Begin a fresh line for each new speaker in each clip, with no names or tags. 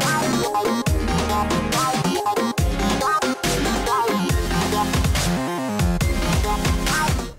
Thank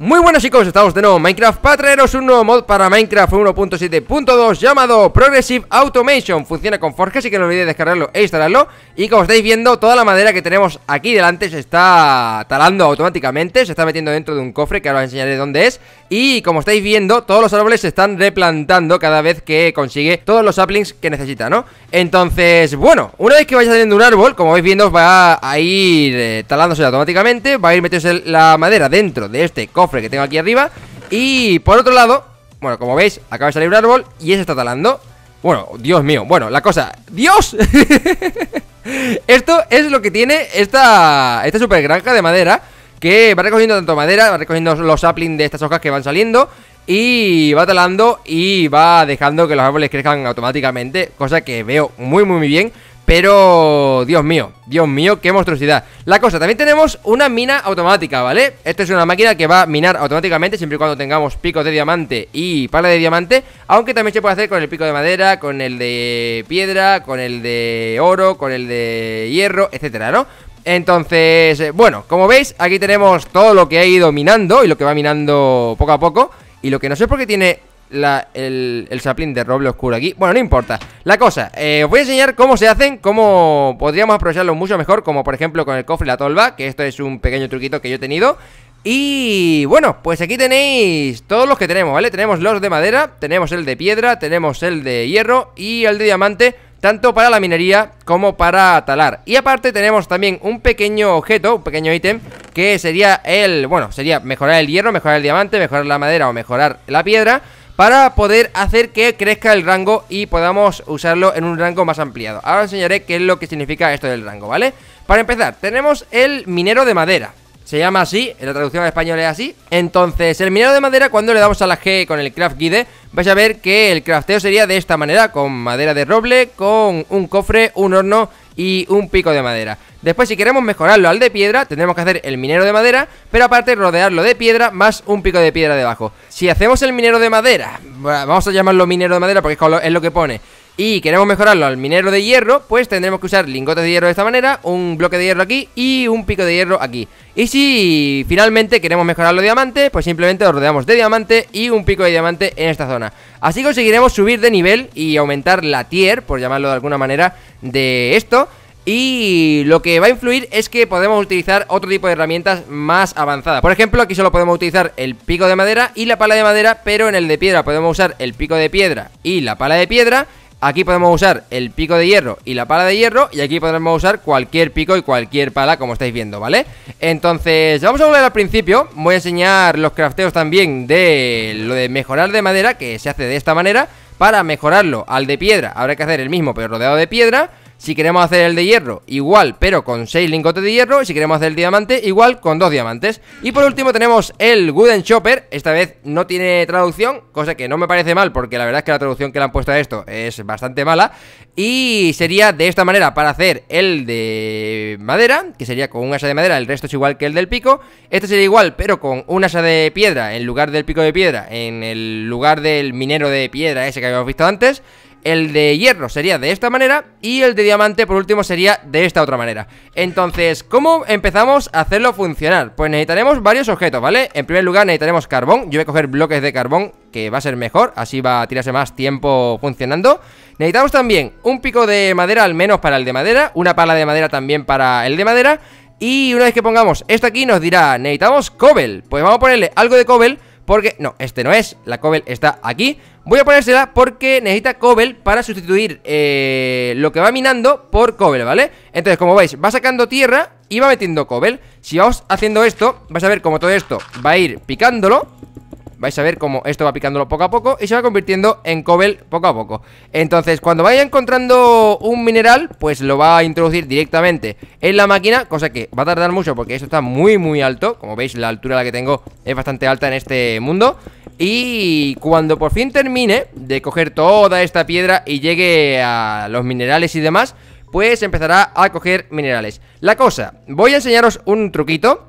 Muy buenas chicos, estamos de nuevo en Minecraft para traeros un nuevo mod para Minecraft 1.7.2 llamado Progressive Automation Funciona con Forge, así que no olvidéis descargarlo e instalarlo Y como estáis viendo, toda la madera que tenemos aquí delante se está talando automáticamente Se está metiendo dentro de un cofre, que ahora os enseñaré dónde es Y como estáis viendo, todos los árboles se están replantando cada vez que consigue todos los saplings que necesita, ¿no? Entonces, bueno, una vez que vaya saliendo un árbol, como vais viendo, va a ir eh, talándose automáticamente Va a ir metiéndose la madera dentro de este cofre que tengo aquí arriba Y por otro lado, bueno, como veis, acaba de salir un árbol y ese está talando Bueno, Dios mío, bueno, la cosa... ¡Dios! Esto es lo que tiene esta, esta super granja de madera Que va recogiendo tanto madera, va recogiendo los saplings de estas hojas que van saliendo y va talando y va dejando que los árboles crezcan automáticamente, cosa que veo muy muy muy bien pero, Dios mío, Dios mío, qué monstruosidad. La cosa, también tenemos una mina automática, ¿vale? Esta es una máquina que va a minar automáticamente siempre y cuando tengamos pico de diamante y pala de diamante. Aunque también se puede hacer con el pico de madera, con el de piedra, con el de oro, con el de hierro, etcétera, ¿no? Entonces, eh, bueno, como veis, aquí tenemos todo lo que ha ido minando y lo que va minando poco a poco. Y lo que no sé por qué tiene el, el de roble oscuro aquí. Bueno, no importa. La cosa, eh, os voy a enseñar cómo se hacen, cómo podríamos aprovecharlo mucho mejor, como por ejemplo con el cofre la tolva, que esto es un pequeño truquito que yo he tenido. Y bueno, pues aquí tenéis todos los que tenemos, ¿vale? Tenemos los de madera, tenemos el de piedra, tenemos el de hierro y el de diamante, tanto para la minería como para talar. Y aparte tenemos también un pequeño objeto, un pequeño ítem, que sería el, bueno, sería mejorar el hierro, mejorar el diamante, mejorar la madera o mejorar la piedra para poder hacer que crezca el rango y podamos usarlo en un rango más ampliado. Ahora os enseñaré qué es lo que significa esto del rango, ¿vale? Para empezar, tenemos el minero de madera. Se llama así, en la traducción al español es así. Entonces, el minero de madera, cuando le damos a la G con el craft guide, vais a ver que el crafteo sería de esta manera, con madera de roble, con un cofre, un horno y un pico de madera. Después, si queremos mejorarlo al de piedra, tendremos que hacer el minero de madera, pero aparte rodearlo de piedra más un pico de piedra debajo. Si hacemos el minero de madera, vamos a llamarlo minero de madera porque es lo que pone, y queremos mejorarlo al minero de hierro, pues tendremos que usar lingotes de hierro de esta manera, un bloque de hierro aquí y un pico de hierro aquí. Y si finalmente queremos mejorarlo de diamante, pues simplemente lo rodeamos de diamante y un pico de diamante en esta zona. Así conseguiremos subir de nivel y aumentar la tier, por llamarlo de alguna manera, de esto. Y lo que va a influir es que podemos utilizar otro tipo de herramientas más avanzadas. Por ejemplo, aquí solo podemos utilizar el pico de madera y la pala de madera, pero en el de piedra podemos usar el pico de piedra y la pala de piedra. Aquí podemos usar el pico de hierro y la pala de hierro y aquí podemos usar cualquier pico y cualquier pala como estáis viendo, ¿vale? Entonces, vamos a volver al principio, voy a enseñar los crafteos también de lo de mejorar de madera que se hace de esta manera para mejorarlo al de piedra, habrá que hacer el mismo pero rodeado de piedra si queremos hacer el de hierro, igual, pero con 6 lingotes de hierro. Y si queremos hacer el diamante, igual, con 2 diamantes. Y por último tenemos el Wooden Chopper. Esta vez no tiene traducción, cosa que no me parece mal, porque la verdad es que la traducción que le han puesto a esto es bastante mala. Y sería de esta manera para hacer el de madera, que sería con un asa de madera, el resto es igual que el del pico. Este sería igual, pero con un asa de piedra en lugar del pico de piedra, en el lugar del minero de piedra ese que habíamos visto antes el de hierro sería de esta manera y el de diamante por último sería de esta otra manera Entonces, ¿cómo empezamos a hacerlo funcionar? Pues necesitaremos varios objetos, ¿vale? En primer lugar necesitaremos carbón, yo voy a coger bloques de carbón que va a ser mejor, así va a tirarse más tiempo funcionando Necesitamos también un pico de madera al menos para el de madera, una pala de madera también para el de madera Y una vez que pongamos esto aquí nos dirá, necesitamos cobel, pues vamos a ponerle algo de cobel porque, no, este no es, la Cobel está aquí Voy a ponérsela porque necesita Cobel para sustituir eh, lo que va minando por Cobel, ¿vale? Entonces, como veis, va sacando tierra y va metiendo Cobel Si vamos haciendo esto, Vas a ver como todo esto va a ir picándolo Vais a ver cómo esto va picándolo poco a poco y se va convirtiendo en cobel poco a poco Entonces cuando vaya encontrando un mineral, pues lo va a introducir directamente en la máquina Cosa que va a tardar mucho porque esto está muy muy alto Como veis la altura la que tengo es bastante alta en este mundo y cuando por fin termine de coger toda esta piedra y llegue a los minerales y demás, pues empezará a coger minerales. La cosa, voy a enseñaros un truquito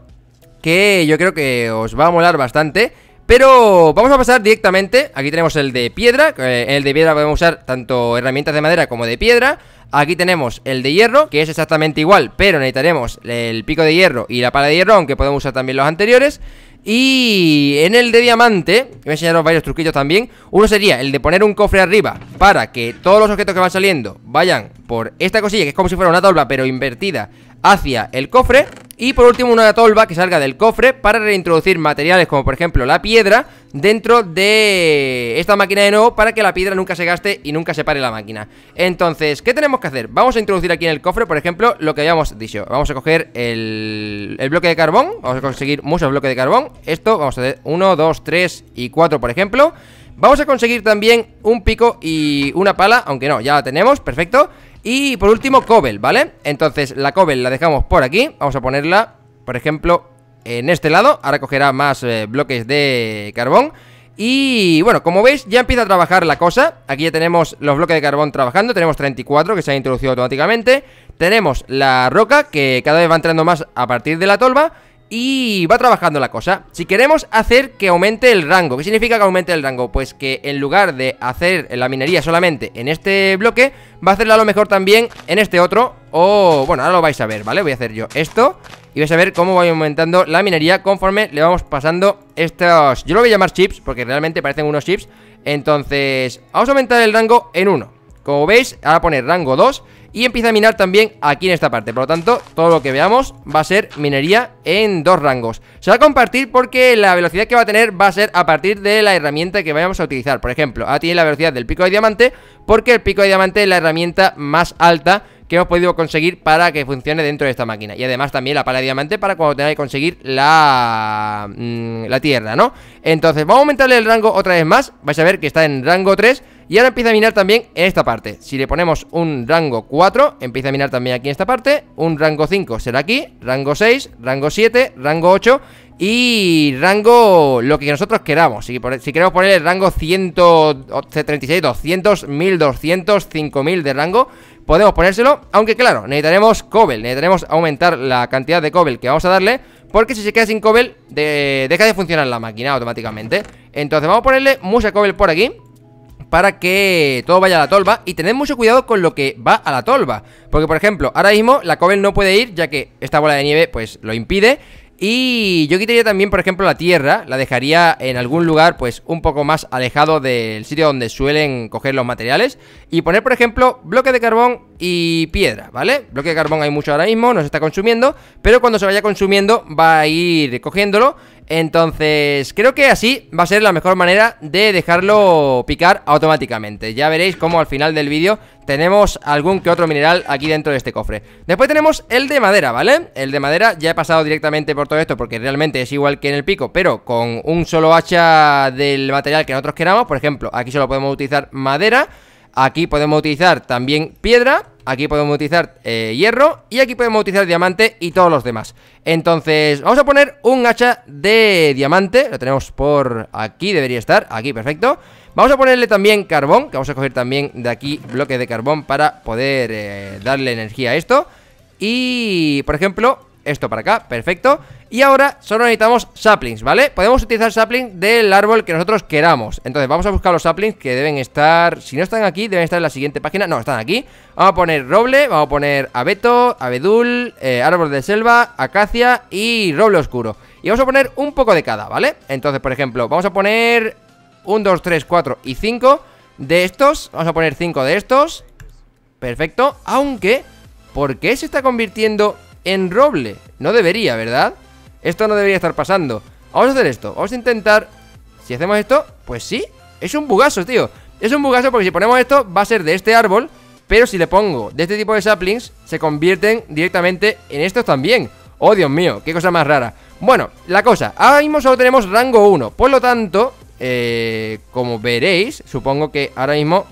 que yo creo que os va a molar bastante pero vamos a pasar directamente, aquí tenemos el de piedra, eh, en el de piedra podemos usar tanto herramientas de madera como de piedra Aquí tenemos el de hierro, que es exactamente igual, pero necesitaremos el pico de hierro y la pala de hierro, aunque podemos usar también los anteriores y en el de diamante, voy a enseñaros varios truquillos también Uno sería el de poner un cofre arriba para que todos los objetos que van saliendo vayan por esta cosilla Que es como si fuera una tabla pero invertida hacia el cofre y por último una tolva que salga del cofre para reintroducir materiales como por ejemplo la piedra dentro de esta máquina de nuevo para que la piedra nunca se gaste y nunca se pare la máquina. Entonces, ¿qué tenemos que hacer? Vamos a introducir aquí en el cofre, por ejemplo, lo que habíamos dicho. Vamos a coger el, bloque de carbón, vamos a conseguir muchos bloques de carbón. Esto, vamos a hacer 1, 2, 3 y 4 por ejemplo. Vamos a conseguir también un pico y una pala, aunque no, ya la tenemos, perfecto y por último, Cobel, ¿vale? Entonces la Cobel la dejamos por aquí Vamos a ponerla, por ejemplo, en este lado Ahora cogerá más eh, bloques de carbón y bueno, como veis ya empieza a trabajar la cosa Aquí ya tenemos los bloques de carbón trabajando Tenemos 34 que se han introducido automáticamente Tenemos la roca que cada vez va entrando más a partir de la tolva y va trabajando la cosa Si queremos hacer que aumente el rango ¿Qué significa que aumente el rango? Pues que en lugar de hacer la minería solamente en este bloque Va a hacerla a lo mejor también en este otro O, bueno, ahora lo vais a ver, ¿vale? Voy a hacer yo esto Y vais a ver cómo va aumentando la minería Conforme le vamos pasando estos... Yo lo voy a llamar chips Porque realmente parecen unos chips Entonces, vamos a aumentar el rango en uno Como veis, ahora pone rango 2 y empieza a minar también aquí en esta parte Por lo tanto, todo lo que veamos va a ser minería en dos rangos Se va a compartir porque la velocidad que va a tener va a ser a partir de la herramienta que vayamos a utilizar Por ejemplo, aquí tiene la velocidad del pico de diamante Porque el pico de diamante es la herramienta más alta que hemos podido conseguir para que funcione dentro de esta máquina Y además también la pala de diamante para cuando tengáis que conseguir la, mm, la tierra, ¿no? Entonces, vamos a aumentarle el rango otra vez más Vais a ver que está en rango 3 y ahora empieza a minar también en esta parte Si le ponemos un rango 4 Empieza a minar también aquí en esta parte Un rango 5 será aquí Rango 6, rango 7, rango 8 y rango lo que nosotros queramos. Si, si queremos poner el rango 136, 200, 1200, 5000 de rango, podemos ponérselo. Aunque claro, necesitaremos cobel, necesitaremos aumentar la cantidad de cobel que vamos a darle. Porque si se queda sin cobel, deja de funcionar la máquina automáticamente. Entonces vamos a ponerle mucha cobel por aquí para que todo vaya a la tolva y tener mucho cuidado con lo que va a la tolva. Porque, por ejemplo, ahora mismo la Cobel no puede ir ya que esta bola de nieve pues lo impide. Y yo quitaría también, por ejemplo, la tierra, la dejaría en algún lugar pues un poco más alejado del sitio donde suelen coger los materiales y poner, por ejemplo, bloque de carbón y piedra, ¿vale? Bloque de carbón hay mucho ahora mismo, no se está consumiendo, pero cuando se vaya consumiendo va a ir cogiéndolo entonces, creo que así va a ser la mejor manera de dejarlo picar automáticamente. Ya veréis cómo al final del vídeo tenemos algún que otro mineral aquí dentro de este cofre. Después tenemos el de madera, ¿vale? El de madera ya he pasado directamente por todo esto porque realmente es igual que en el pico, pero con un solo hacha del material que nosotros queramos. Por ejemplo, aquí solo podemos utilizar madera. Aquí podemos utilizar también piedra, aquí podemos utilizar eh, hierro y aquí podemos utilizar diamante y todos los demás. Entonces, vamos a poner un hacha de diamante, lo tenemos por aquí, debería estar, aquí, perfecto. Vamos a ponerle también carbón, que vamos a coger también de aquí bloques de carbón para poder eh, darle energía a esto. Y, por ejemplo, esto para acá, perfecto Y ahora solo necesitamos saplings, ¿vale? Podemos utilizar saplings del árbol que nosotros queramos Entonces vamos a buscar los saplings que deben estar Si no están aquí, deben estar en la siguiente página No, están aquí Vamos a poner roble, vamos a poner abeto, abedul, eh, árbol de selva, acacia y roble oscuro Y vamos a poner un poco de cada, ¿vale? Entonces, por ejemplo, vamos a poner 1, 2, 3, 4 y 5 de estos Vamos a poner 5 de estos Perfecto, aunque... ¿Por qué se está convirtiendo en roble. No debería, ¿verdad? Esto no debería estar pasando. Vamos a hacer esto. Vamos a intentar... Si hacemos esto, pues sí. Es un bugazo, tío. Es un bugazo porque si ponemos esto va a ser de este árbol. Pero si le pongo de este tipo de saplings, se convierten directamente en estos también. Oh, Dios mío, qué cosa más rara. Bueno, la cosa, ahora mismo solo tenemos rango 1. Por lo tanto, eh, como veréis, supongo que ahora mismo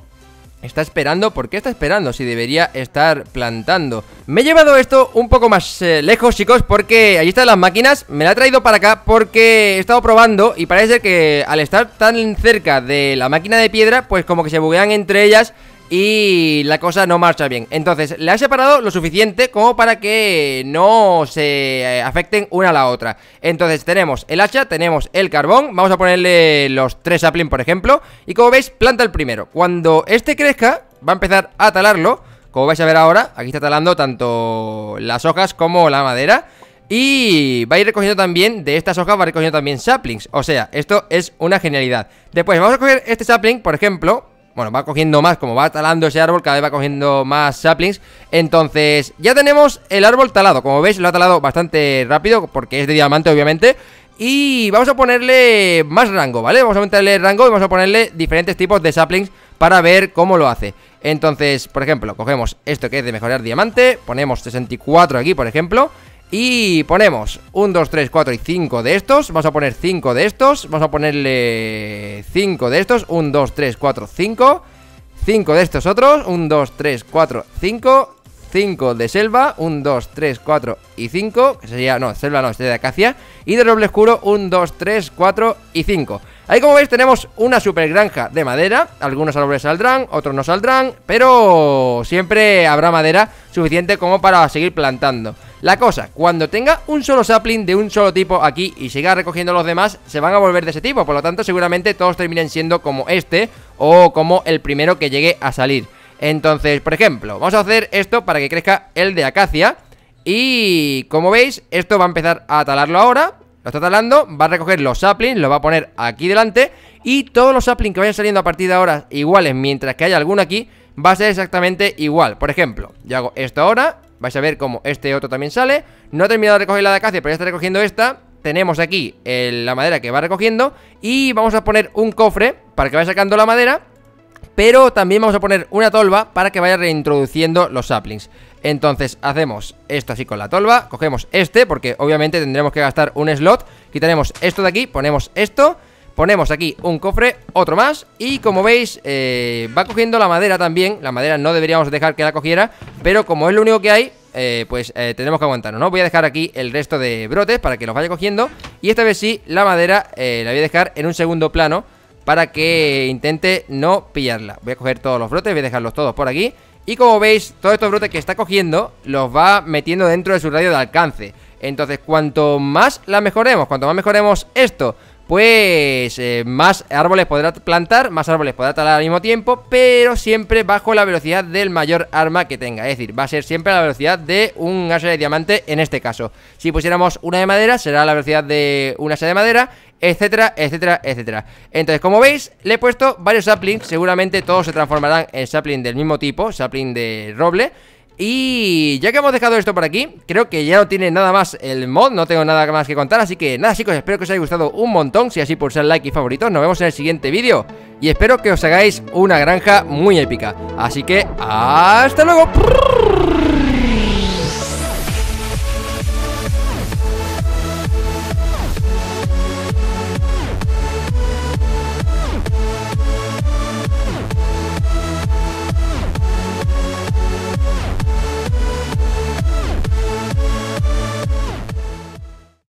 Está esperando, ¿por qué está esperando? Si debería estar plantando Me he llevado esto un poco más eh, lejos, chicos Porque allí están las máquinas Me la he traído para acá porque he estado probando Y parece que al estar tan cerca de la máquina de piedra Pues como que se buguean entre ellas y la cosa no marcha bien. Entonces, le ha separado lo suficiente como para que no se eh, afecten una a la otra. Entonces, tenemos el hacha, tenemos el carbón, vamos a ponerle los tres saplings, por ejemplo, y como veis, planta el primero. Cuando este crezca, va a empezar a talarlo, como vais a ver ahora, aquí está talando tanto las hojas como la madera. Y va a ir recogiendo también, de estas hojas va recogiendo también saplings O sea, esto es una genialidad Después vamos a coger este sapling, por ejemplo bueno, va cogiendo más, como va talando ese árbol, cada vez va cogiendo más saplings. Entonces, ya tenemos el árbol talado. Como veis, lo ha talado bastante rápido, porque es de diamante, obviamente. Y vamos a ponerle más rango, ¿vale? Vamos a aumentarle el rango y vamos a ponerle diferentes tipos de saplings para ver cómo lo hace. Entonces, por ejemplo, cogemos esto que es de mejorar diamante, ponemos 64 aquí, por ejemplo, y ponemos 1, 2, 3, 4 y 5 de estos Vamos a poner 5 de estos Vamos a ponerle 5 de estos 1, 2, 3, 4, 5 5 de estos otros 1, 2, 3, 4, 5 5 de selva 1, 2, 3, 4 y 5 Que sería, no, selva no, sería de acacia Y de roble oscuro 1, 2, 3, 4 y 5 Ahí como veis tenemos una super granja de madera Algunos árboles saldrán, otros no saldrán Pero siempre habrá madera suficiente como para seguir plantando la cosa, cuando tenga un solo sapling de un solo tipo aquí y siga recogiendo los demás, se van a volver de ese tipo. Por lo tanto, seguramente todos terminen siendo como este o como el primero que llegue a salir. Entonces, por ejemplo, vamos a hacer esto para que crezca el de acacia. Y como veis, esto va a empezar a talarlo ahora. Lo está talando, va a recoger los saplings, lo va a poner aquí delante. Y todos los saplings que vayan saliendo a partir de ahora iguales, mientras que haya alguno aquí, va a ser exactamente igual. Por ejemplo, yo hago esto ahora Vais a ver cómo este otro también sale No ha terminado de recoger la de acacia, pero ya está recogiendo esta Tenemos aquí la madera que va recogiendo Y vamos a poner un cofre Para que vaya sacando la madera Pero también vamos a poner una tolva Para que vaya reintroduciendo los saplings entonces hacemos esto así con la tolva Cogemos este porque obviamente tendremos que gastar un slot Quitaremos esto de aquí, ponemos esto Ponemos aquí un cofre, otro más Y como veis, eh, va cogiendo la madera también La madera no deberíamos dejar que la cogiera Pero como es lo único que hay, eh, pues eh, tenemos que aguantarnos, ¿no? Voy a dejar aquí el resto de brotes para que los vaya cogiendo Y esta vez sí, la madera la voy a dejar en un segundo plano Para que intente no pillarla Voy a coger todos los brotes, voy a dejarlos todos por aquí Y como veis, todos estos brotes que está cogiendo Los va metiendo dentro de su radio de alcance Entonces, cuanto más la mejoremos, cuanto más mejoremos esto pues eh, más árboles podrá plantar, más árboles podrá talar al mismo tiempo, pero siempre bajo la velocidad del mayor arma que tenga. Es decir, va a ser siempre la velocidad de un asa de diamante en este caso. Si pusiéramos una de madera, será la velocidad de un asa de madera, etcétera, etcétera, etcétera. Entonces, como veis, le he puesto varios saplings, seguramente todos se transformarán en saplings del mismo tipo, sapling de roble. Y ya que hemos dejado esto por aquí, creo que ya no tiene nada más el mod, no tengo nada más que contar, así que nada chicos, espero que os haya gustado un montón, si así ser like y favoritos, nos vemos en el siguiente vídeo y espero que os hagáis una granja muy épica. Así que hasta luego.